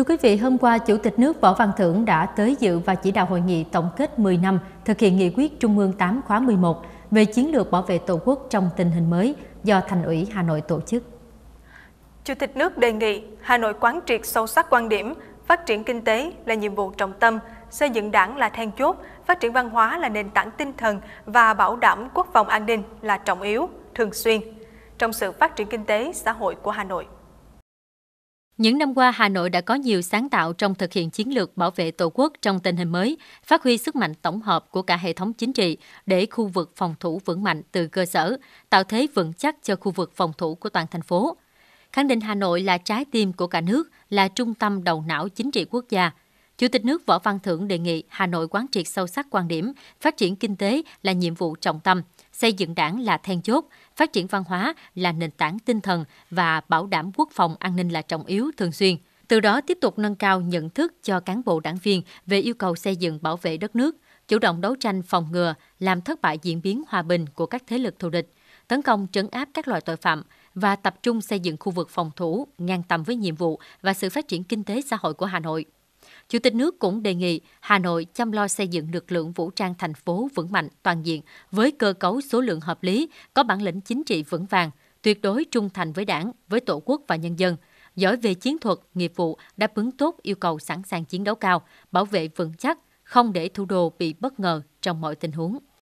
Thưa quý vị, hôm qua Chủ tịch nước Võ Văn Thưởng đã tới dự và chỉ đạo hội nghị tổng kết 10 năm thực hiện nghị quyết Trung ương 8 khóa 11 về chiến lược bảo vệ Tổ quốc trong tình hình mới do Thành ủy Hà Nội tổ chức. Chủ tịch nước đề nghị Hà Nội quán triệt sâu sắc quan điểm phát triển kinh tế là nhiệm vụ trọng tâm, xây dựng đảng là then chốt, phát triển văn hóa là nền tảng tinh thần và bảo đảm quốc phòng an ninh là trọng yếu, thường xuyên trong sự phát triển kinh tế xã hội của Hà Nội. Những năm qua, Hà Nội đã có nhiều sáng tạo trong thực hiện chiến lược bảo vệ Tổ quốc trong tình hình mới, phát huy sức mạnh tổng hợp của cả hệ thống chính trị để khu vực phòng thủ vững mạnh từ cơ sở, tạo thế vững chắc cho khu vực phòng thủ của toàn thành phố. Khẳng định Hà Nội là trái tim của cả nước, là trung tâm đầu não chính trị quốc gia – Chủ tịch nước Võ Văn Thưởng đề nghị Hà Nội quán triệt sâu sắc quan điểm phát triển kinh tế là nhiệm vụ trọng tâm, xây dựng đảng là then chốt, phát triển văn hóa là nền tảng tinh thần và bảo đảm quốc phòng an ninh là trọng yếu thường xuyên. Từ đó tiếp tục nâng cao nhận thức cho cán bộ đảng viên về yêu cầu xây dựng bảo vệ đất nước, chủ động đấu tranh phòng ngừa, làm thất bại diễn biến hòa bình của các thế lực thù địch, tấn công trấn áp các loại tội phạm và tập trung xây dựng khu vực phòng thủ ngang tầm với nhiệm vụ và sự phát triển kinh tế xã hội của Hà Nội. Chủ tịch nước cũng đề nghị Hà Nội chăm lo xây dựng lực lượng vũ trang thành phố vững mạnh, toàn diện, với cơ cấu số lượng hợp lý, có bản lĩnh chính trị vững vàng, tuyệt đối trung thành với đảng, với tổ quốc và nhân dân, giỏi về chiến thuật, nghiệp vụ, đáp ứng tốt yêu cầu sẵn sàng chiến đấu cao, bảo vệ vững chắc, không để thủ đô bị bất ngờ trong mọi tình huống.